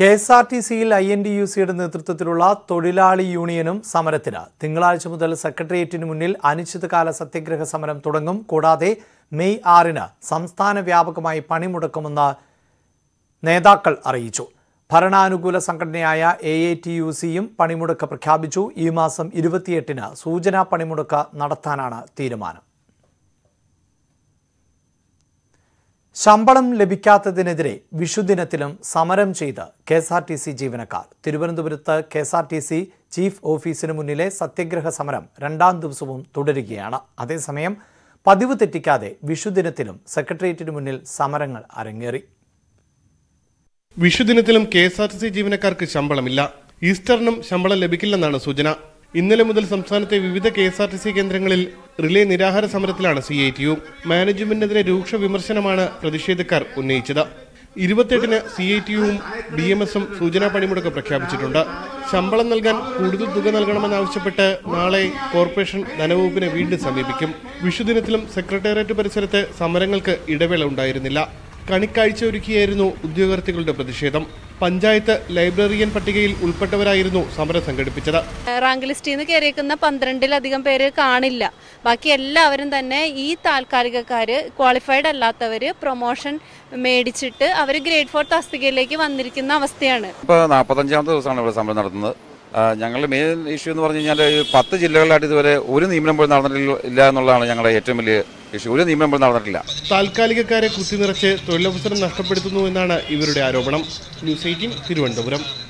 K S R T സിയിൽ I N D U സിയുടെ നേതൃത്വത്തിലുള്ള തൊഴിലാളി യൂണിയനും സമരത്തിന് തിങ്കളാഴ്ച മുതൽ സെക്രട്ടേറിയറ്റിന് മുന്നിൽ അനിശ്ചിതകാല സത്യഗ്രഹ സമരം തുടങ്ങും കൂടാതെ മെയ് ആറിന് സംസ്ഥാന വ്യാപകമായി പണിമുടക്കുമെന്ന് നേതാക്കൾ അറിയിച്ചു ഭരണാനുകൂല സംഘടനയായ എ എ ടി യു സിയും പണിമുടക്ക് പ്രഖ്യാപിച്ചു ഈ മാസം ഇരുപത്തിയെട്ടിന് സൂചനാ പണിമുടക്ക് നടത്താനാണ് തീരുമാനം ശമ്പളം ലഭിക്കാത്തതിനെതിരെ വിഷുദിനത്തിലും സമരം ചെയ്ത് K S R T C ജീവനക്കാർ തിരുവനന്തപുരത്ത് K S R T C chief ഓഫീസിന് മുന്നിലെ സത്യഗ്രഹ സമരം രണ്ടാം ദിവസവും തുടരുകയാണ് അതേസമയം പതിവ് തെറ്റിക്കാതെ വിഷുദിനത്തിലും സെക്രട്ടേറിയറ്റിന് മുന്നിൽ സമരങ്ങൾ അരങ്ങേറി വിഷുദിനത്തിലും K S R T C ജീവനക്കാർക്ക് ശമ്പളമില്ല ഈസ്റ്ററിനും ശമ്പളം ലഭിക്കില്ലെന്നാണ് സൂചന ഇന്നലെ മുതൽ സംസ്ഥാനത്തെ വിവിധ K S R T C കേന്ദ്രങ്ങളിൽ റിലേ നിരാഹാര സമരത്തിലാണ് സി ഐ ടി യു മാനേജ്മെന്റിനെതിരെ രൂക്ഷ വിമർശനമാണ് പ്രതിഷേധക്കാർ ഉന്നയിച്ചത് ഇരുപത്തിയെട്ടിന് സി ഐ ടി യുവും ബി എം എസും സൂചനാ പണിമുടക്ക് പ്രഖ്യാപിച്ചിട്ടുണ്ട് ശമ്പളം നൽകാൻ കൂടുതൽ തുക നൽകണമെന്നാവശ്യപ്പെട്ട് നാളെ കോർപ്പറേഷൻ ധനവകുപ്പിനെ വീണ്ടും സമീപിക്കും വിഷുദിനത്തിലും സെക്രട്ടേറിയറ്റ് പരിസരത്ത് സമരങ്ങൾക്ക് ഇടവേള ഉണ്ടായിരുന്നില്ല കണിക്കാഴ്ച ഒരുക്കിയായിരുന്നു ഉദ്യോഗാർത്ഥികളുടെ പ്രതിഷേധം പഞ്ചായത്ത് ലൈബ്രറിയൻ പട്ടികയിൽ ഉൾപ്പെട്ടവരായിരുന്നു സമരം സംഘടിപ്പിച്ചത് റാങ്ക് ലിസ്റ്റിൽ നിന്ന് കയറിയേക്കുന്ന പന്ത്രണ്ടിലധികം പേര് കാണില്ല ബാക്കി എല്ലാവരും തന്നെ ഈ താൽക്കാലികക്കാർ ക്വാളിഫൈഡ് അല്ലാത്തവർ പ്രൊമോഷൻ മേടിച്ചിട്ട് അവർ ഗ്രേഡ് ഫോർ തസ്തികയിലേക്ക് വന്നിരിക്കുന്ന അവസ്ഥയാണ് ഇപ്പോൾ നാൽപ്പത്തഞ്ചാമത്തെ ദിവസമാണ് ഇവിടെ സമരം നടത്തുന്നത് ഞങ്ങളുടെ മെയിൻ ഇഷ്യൂ എന്ന് പറഞ്ഞു കഴിഞ്ഞാൽ പത്ത് ജില്ലകളിലായിട്ട് ഇതുവരെ ഒരു നിയമനം പോലും നടന്നിട്ടില്ല എന്നുള്ളതാണ് ഞങ്ങളുടെ ഏറ്റവും വലിയ ഇഷ്യൂ ഒരു നിയമനം പോലും നടന്നിട്ടില്ല താൽക്കാലികക്കാരെ കുത്തിനിറച്ച് തൊഴിലവസരം നഷ്ടപ്പെടുത്തുന്നു എന്നാണ് ഇവരുടെ ആരോപണം ന്യൂസ് എയ്റ്റീൻ തിരുവനന്തപുരം